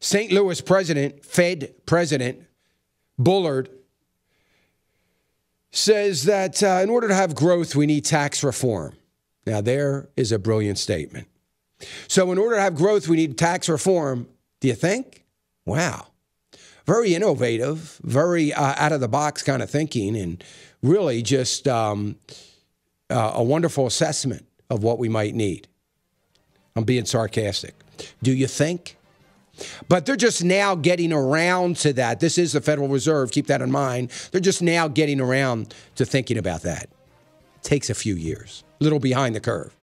St. Louis president, Fed president, Bullard, says that uh, in order to have growth, we need tax reform. Now, there is a brilliant statement. So, in order to have growth, we need tax reform. Do you think? Wow. Very innovative, very uh, out of the box kind of thinking, and really just um, uh, a wonderful assessment of what we might need. I'm being sarcastic. Do you think? But they're just now getting around to that. This is the Federal Reserve, keep that in mind. They're just now getting around to thinking about that. takes a few years, little behind the curve.